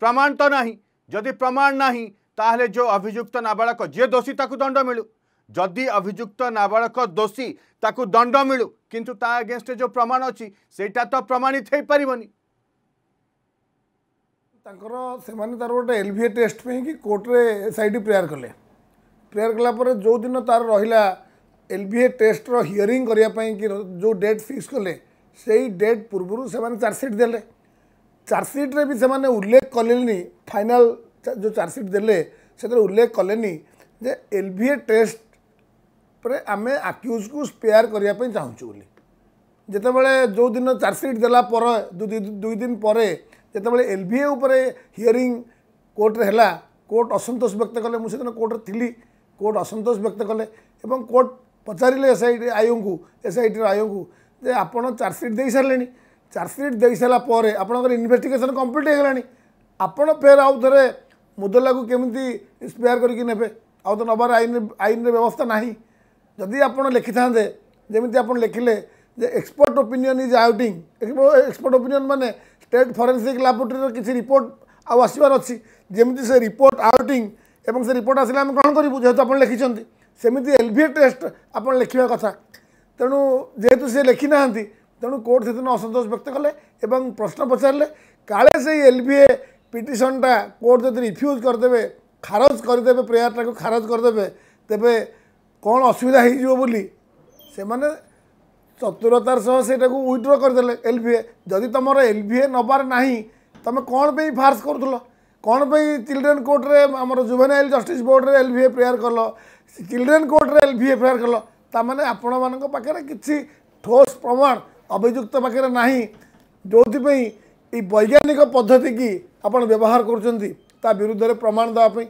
प्रमाण तो नहीं जदि प्रमाण ना तो जो अभिजुक्त नाबाक जे दोषी ताक दंड मिलू जदि अभिजुक्त नाबाक दोषी ताक दंड मिलू किंतु ता जो प्रमाण अच्छी से तो प्रमाणित हो पारन से गोटे एल भि ए टेस्ट पे कि कोर्टे सैड प्रेयर कले प्रेयर कला जो दिन तार रहा एल भि ए टेस्ट रिअरींग करने जो डेट फिक्स कले से डेट पूर्व से चार्जसीट दे ଚାର୍ଜସିଟ୍ରେ ବି ସେମାନେ ଉଲ୍ଲେଖ କଲେନି ଫାଇନାଲ୍ ଯେଉଁ ଚାର୍ଜସିଟ୍ ଦେଲେ ସେଥିରେ ଉଲ୍ଲେଖ କଲେନି ଯେ ଏଲ୍ ଭି ଏ ଟେଷ୍ଟରେ ଆମେ ଆକ୍ୟୁଜ୍କୁ ସ୍ପେୟାର କରିବା ପାଇଁ ଚାହୁଁଛୁ ବୋଲି ଯେତେବେଳେ ଯେଉଁ ଦିନ ଚାର୍ଜସିଟ୍ ଦେଲା ପରେ ଦୁଇ ଦିନ ପରେ ଯେତେବେଳେ ଏଲ୍ ଭି ଏ ଉପରେ ହିୟରିଂ କୋର୍ଟରେ ହେଲା କୋର୍ଟ ଅସନ୍ତୋଷ ବ୍ୟକ୍ତ କଲେ ମୁଁ ସେଦିନ କୋର୍ଟରେ ଥିଲି କୋର୍ଟ ଅସନ୍ତୋଷ ବ୍ୟକ୍ତ କଲେ ଏବଂ କୋର୍ଟ ପଚାରିଲେ ଏସ୍ଆଇଟି ଆୟଙ୍କୁ ଏସ୍ଆଇଟିର ଆୟଙ୍କୁ ଯେ ଆପଣ ଚାର୍ଜସିଟ୍ ଦେଇସାରିଲେଣି ଚାର୍ଜସିଟ୍ ଦେଇସାରିଲା ପରେ ଆପଣଙ୍କର ଇନଭେଷ୍ଟିଗେସନ୍ କମ୍ପ୍ଲିଟ୍ ହୋଇଗଲାଣି ଆପଣ ଫେର୍ ଆଉ ଥରେ ମୁଦଲାକୁ କେମିତି ଇନ୍ସପାୟାର କରିକି ନେବେ ଆଉ ତ ନେବାର ଆଇନ ଆଇନରେ ବ୍ୟବସ୍ଥା ନାହିଁ ଯଦି ଆପଣ ଲେଖିଥାନ୍ତେ ଯେମିତି ଆପଣ ଲେଖିଲେ ଯେ expert opinion is outing expert opinion ମାନେ ଷ୍ଟେଟ୍ ଫରେନ୍ସିକ୍ ଲାବୋରେଟୋରୀର କିଛି ରିପୋର୍ଟ ଆଉ ଆସିବାର ଅଛି ଯେମିତି ସେ ରିପୋର୍ଟ ଆଉଟିଂ ଏବଂ ସେ ରିପୋର୍ଟ ଆସିଲେ ଆମେ କ'ଣ କରିବୁ ଯେହେତୁ ଆପଣ ଲେଖିଛନ୍ତି ସେମିତି ଏଲ୍ ଭି ଟେଷ୍ଟ ଆପଣ ଲେଖିବା କଥା ତେଣୁ ଯେହେତୁ ସେ ଲେଖିନାହାନ୍ତି ତେଣୁ କୋର୍ଟ ସେଦିନ ଅସନ୍ତୋଷ ବ୍ୟକ୍ତ କଲେ ଏବଂ ପ୍ରଶ୍ନ ପଚାରିଲେ କାଳେ ସେଇ ଏଲ୍ ବି ଏ ପିଟିସନ୍ଟା କୋର୍ଟ ଯଦି ରିଫ୍ୟୁଜ୍ କରିଦେବେ ଖାରଜ କରିଦେବେ ପ୍ରେୟାରଟାକୁ ଖାରଜ କରିଦେବେ ତେବେ କ'ଣ ଅସୁବିଧା ହେଇଯିବ ବୋଲି ସେମାନେ ଚତୁରତାର ସହ ସେଇଟାକୁ ୱିଡ୍ର କରିଦେଲେ ଏଲ୍ ଭି ଏ ଯଦି ତୁମର ଏଲ୍ ଭି ଏ ନେବାର ନାହିଁ ତୁମେ କ'ଣ ପାଇଁ ଫାର୍ସ କରୁଥିଲ କ'ଣ ପାଇଁ ଚିଲଡ୍ରେନ୍ କୋର୍ଟରେ ଆମର ଜୁଭେନାଇଲ୍ ଜଷ୍ଟିସ୍ ବୋର୍ଡ଼ରେ ଏଲ୍ ଭି ଏ ପ୍ରେୟାର କଲ ଚିଲଡ୍ରେନ୍ କୋର୍ଟରେ ଏଲ୍ ଭି ଏ ପ୍ରେୟାର କଲ ତା'ମାନେ ଆପଣମାନଙ୍କ ପାଖରେ କିଛି ଠୋସ୍ ପ୍ରମାଣ ଅଭିଯୁକ୍ତ ପାଖରେ ନାହିଁ ଯେଉଁଥିପାଇଁ ଏଇ ବୈଜ୍ଞାନିକ ପଦ୍ଧତିକି ଆପଣ ବ୍ୟବହାର କରୁଛନ୍ତି ତା ବିରୁଦ୍ଧରେ ପ୍ରମାଣ ଦେବା ପାଇଁ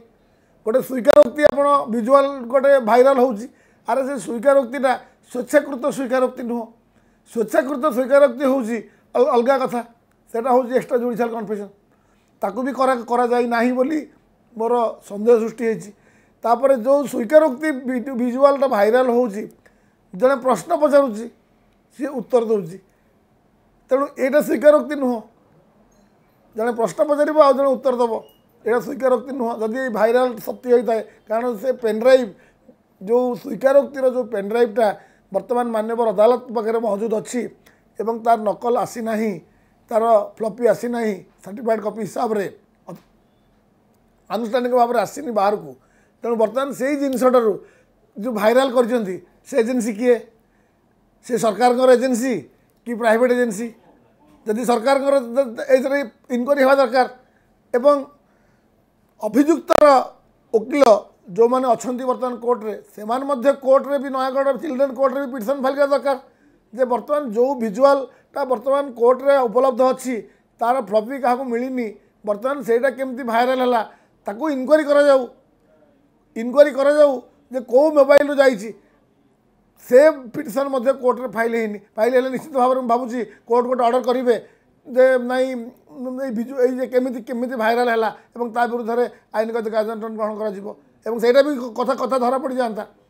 ଗୋଟେ ସ୍ୱୀକାରୋକ୍ତି ଆପଣ ଭିଜୁଆଲ୍ ଗୋଟେ ଭାଇରାଲ୍ ହେଉଛି ଆରେ ସେ ସ୍ୱୀକାରୋକ୍ତିଟା ସ୍ୱେଚ୍ଛାକୃତ ସ୍ୱୀକାରୋକ୍ତି ନୁହଁ ସ୍ୱେଚ୍ଛାକୃତ ସ୍ୱୀକାରୋକ୍ତି ହେଉଛି ଆଉ ଅଲଗା କଥା ସେଇଟା ହେଉଛି ଏକ୍ସଟ୍ରା ଜୁଡ଼ିସିଆଲ୍ କନଫେସନ୍ ତାକୁ ବି କରାଯାଇ ନାହିଁ ବୋଲି ମୋର ସନ୍ଦେହ ସୃଷ୍ଟି ହେଇଛି ତାପରେ ଯେଉଁ ସ୍ୱୀକାରୋକ୍ତି ଭିଜୁଆଲ୍ଟା ଭାଇରାଲ୍ ହେଉଛି ଜଣେ ପ୍ରଶ୍ନ ପଚାରୁଛି सी उत्तर देଉଛି ତେଣୁ ଏଇଟା ସ୍ୱୀକାରୋକ୍ତି ନୁହଁ ଜଣେ ପ୍ରଶ୍ନ ପଚାରିବ ଆଉ ଜଣେ ଉତ୍ତର ଦେବ ଏଇଟା ସ୍ୱୀକାରୋକ୍ତି ନୁହଁ ଯଦି ଏଇ ଭାଇରାଲ୍ ସତ୍ୟ ହୋଇଥାଏ କାରଣ ସେ ପେନ୍ଡ୍ରାଇଭ୍ ଯେଉଁ ସ୍ୱୀକାରୋକ୍ତିର ଯେଉଁ ପେନ୍ଡ୍ରାଇଭ୍ଟା ବର୍ତ୍ତମାନ ମାନ୍ୟବର ଅଦାଲତ ପାଖରେ ମହଜୁଦ ଅଛି ଏବଂ ତାର ନକଲ ଆସିନାହିଁ ତାର ଫ୍ଲପି ଆସିନାହିଁ ସାର୍ଟିଫାଏଡ଼୍ କପି ହିସାବରେ ଆନୁଷ୍ଠାନିକ ଭାବରେ ଆସିନି ବାହାରକୁ ତେଣୁ ବର୍ତ୍ତମାନ ସେଇ ଜିନିଷଟାରୁ ଯେଉଁ ଭାଇରାଲ୍ କରିଛନ୍ତି ସେ ଏଜେନ୍ସି କିଏ ସେ ସରକାରଙ୍କର ଏଜେନ୍ସି କି ପ୍ରାଇଭେଟ୍ ଏଜେନ୍ସି ଯଦି ସରକାରଙ୍କର ଏଥିରେ ଇନକ୍ୱାରି ହେବା ଦରକାର ଏବଂ ଅଭିଯୁକ୍ତର ଓକିଲ ଯେଉଁମାନେ ଅଛନ୍ତି ବର୍ତ୍ତମାନ କୋର୍ଟରେ ସେମାନେ ମଧ୍ୟ କୋର୍ଟରେ ବି ନୟାଗଡ଼ ଚିଲଡ୍ରେନ୍ କୋର୍ଟରେ ବି ପିଟିସନ୍ ଫାଇଲ୍ କରିବା ଦରକାର ଯେ ବର୍ତ୍ତମାନ ଯେଉଁ ଭିଜୁଆଲ୍ଟା ବର୍ତ୍ତମାନ କୋର୍ଟରେ ଉପଲବ୍ଧ ଅଛି ତା'ର ଫ୍ଲପି କାହାକୁ ମିଳିନି ବର୍ତ୍ତମାନ ସେଇଟା କେମିତି ଭାଇରାଲ୍ ହେଲା ତାକୁ ଇନକ୍ୱାରି କରାଯାଉ ଇନକ୍ୱାରି କରାଯାଉ ଯେ କେଉଁ ମୋବାଇଲରୁ ଯାଇଛି ସେ ପିଟିସନ୍ ମଧ୍ୟ କୋର୍ଟରେ ଫାଇଲ୍ ହେଇନି ଫାଇଲ୍ ହେଲେ ନିଶ୍ଚିତ ଭାବରେ ମୁଁ ଭାବୁଛି କୋର୍ଟ ଗୋଟେ ଅର୍ଡ଼ର କରିବେ ଯେ ନାଇଁ ଏଇ ବିଜୁ ଏଇ ଯେ କେମିତି କେମିତି ଭାଇରାଲ୍ ହେଲା ଏବଂ ତା ବିରୁଦ୍ଧରେ ଆଇନଗତ କାର୍ଯ୍ୟାନୁଷ୍ଠାନ ଗ୍ରହଣ କରାଯିବ ଏବଂ ସେଇଟା ବି କଥା କଥା ଧରା ପଡ଼ିଯାଆନ୍ତା